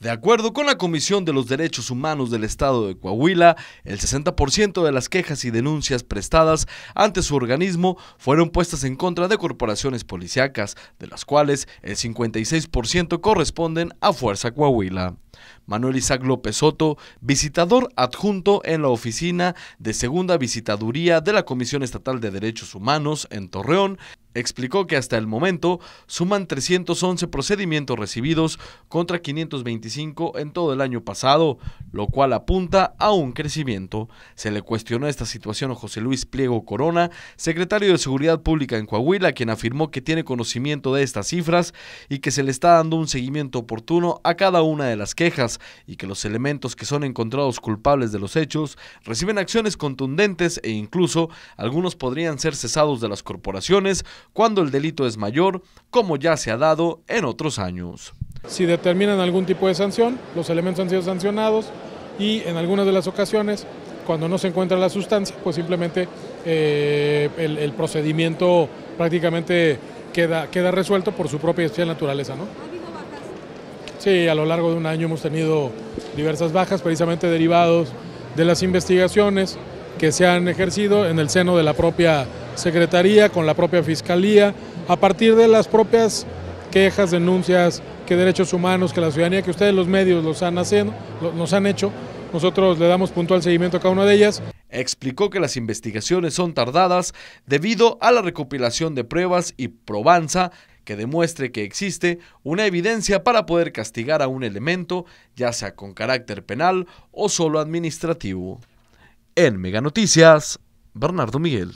De acuerdo con la Comisión de los Derechos Humanos del Estado de Coahuila, el 60% de las quejas y denuncias prestadas ante su organismo fueron puestas en contra de corporaciones policíacas, de las cuales el 56% corresponden a Fuerza Coahuila. Manuel Isaac López Soto, visitador adjunto en la oficina de segunda visitaduría de la Comisión Estatal de Derechos Humanos en Torreón, Explicó que hasta el momento suman 311 procedimientos recibidos contra 525 en todo el año pasado, lo cual apunta a un crecimiento. Se le cuestionó esta situación a José Luis Pliego Corona, secretario de Seguridad Pública en Coahuila, quien afirmó que tiene conocimiento de estas cifras y que se le está dando un seguimiento oportuno a cada una de las quejas y que los elementos que son encontrados culpables de los hechos reciben acciones contundentes e incluso algunos podrían ser cesados de las corporaciones cuando el delito es mayor, como ya se ha dado en otros años. Si determinan algún tipo de sanción, los elementos han sido sancionados y en algunas de las ocasiones, cuando no se encuentra la sustancia, pues simplemente eh, el, procedimiento prácticamente queda, queda resuelto por su propia naturaleza. ¿no? Sí, a lo largo de un año hemos tenido diversas bajas, precisamente derivados de las investigaciones que se han ejercido en el seno de la propia Secretaría, con la propia Fiscalía, a partir de las propias quejas, denuncias, que derechos humanos, que la ciudadanía, que ustedes los medios los han nos han hecho, nosotros le damos puntual seguimiento a cada una de ellas. Explicó que las investigaciones son tardadas debido a la recopilación de pruebas y probanza que demuestre que existe una evidencia para poder castigar a un elemento, ya sea con carácter penal o solo administrativo. En Mega Noticias, Bernardo Miguel.